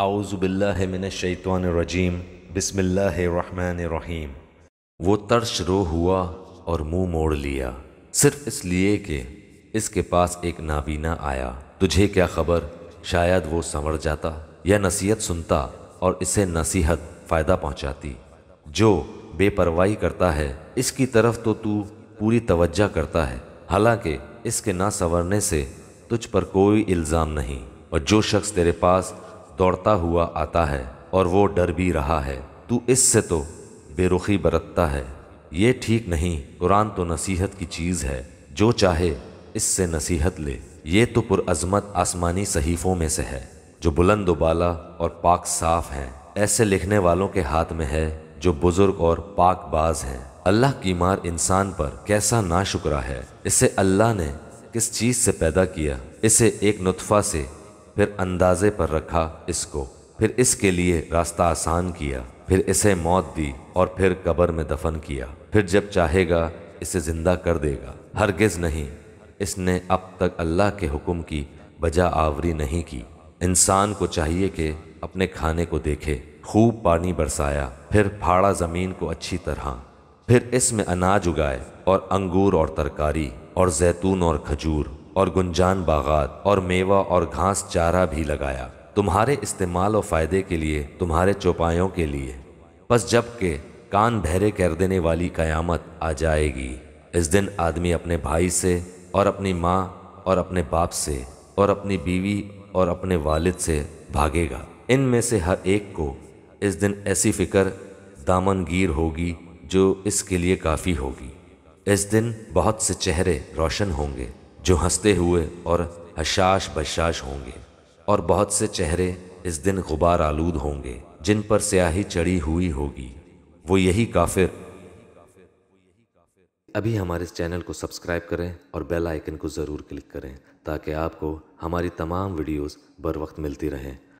आउज़बिल्लिमिनशैतवानरजीम बसमिल्लर वो तर्श रो हुआ और मुंह मोड़ लिया सिर्फ इसलिए कि इसके पास एक नाबीना आया तुझे क्या खबर शायद वो संवर जाता या नसीहत सुनता और इसे नसीहत फ़ायदा पहुंचाती जो बेपरवाही करता है इसकी तरफ तो तू पूरी तवज्जा करता है हालांकि इसके ना संवरने से तुझ पर कोई इल्ज़ाम नहीं और जो शख्स तेरे पास दौड़ता हुआ आता है और वो डर भी रहा है तू इससे तो बेरुखी बरतता है ये ठीक नहीं कुरान तो नसीहत की चीज़ है जो चाहे इससे नसीहत ले ये तो पुरअज़मत आसमानी सहीफ़ों में से है जो बुलंद उबाला और पाक साफ हैं ऐसे लिखने वालों के हाथ में है जो बुज़ुर्ग और पाक बाज हैं अल्लाह की मार इंसान पर कैसा ना शुक्रा है इसे अल्लाह ने किस चीज़ से पैदा किया इसे एक नुतफ़ा से फिर अंदाजे पर रखा इसको फिर इसके लिए रास्ता आसान किया फिर इसे मौत दी और फिर कब्र में दफन किया फिर जब चाहेगा इसे ज़िंदा कर देगा हरगिज़ नहीं इसने अब तक अल्लाह के हुक्म की बजा आवरी नहीं की इंसान को चाहिए कि अपने खाने को देखे खूब पानी बरसाया फिर फाड़ा ज़मीन को अच्छी तरह फिर इसमें अनाज उगाए और अंगूर और तरकारी और जैतून और खजूर और गुंजान बागात और मेवा और घास चारा भी लगाया तुम्हारे इस्तेमाल और फ़ायदे के लिए तुम्हारे चौपायों के लिए बस जब के कान भैरे कर देने वाली कयामत आ जाएगी इस दिन आदमी अपने भाई से और अपनी माँ और अपने बाप से और अपनी बीवी और अपने वालिद से भागेगा इनमें से हर एक को इस दिन ऐसी फ़िक्र दामनगीर होगी जो इसके लिए काफ़ी होगी इस दिन बहुत से चेहरे रोशन होंगे जो हंसते हुए और हशाश बशाश होंगे और बहुत से चेहरे इस दिन गुबार आलूद होंगे जिन पर स्याही चढ़ी हुई होगी वो यही काफिर अभी हमारे इस चैनल को सब्सक्राइब करें और बेल आइकन को ज़रूर क्लिक करें ताकि आपको हमारी तमाम वीडियोस बर वक्त मिलती रहें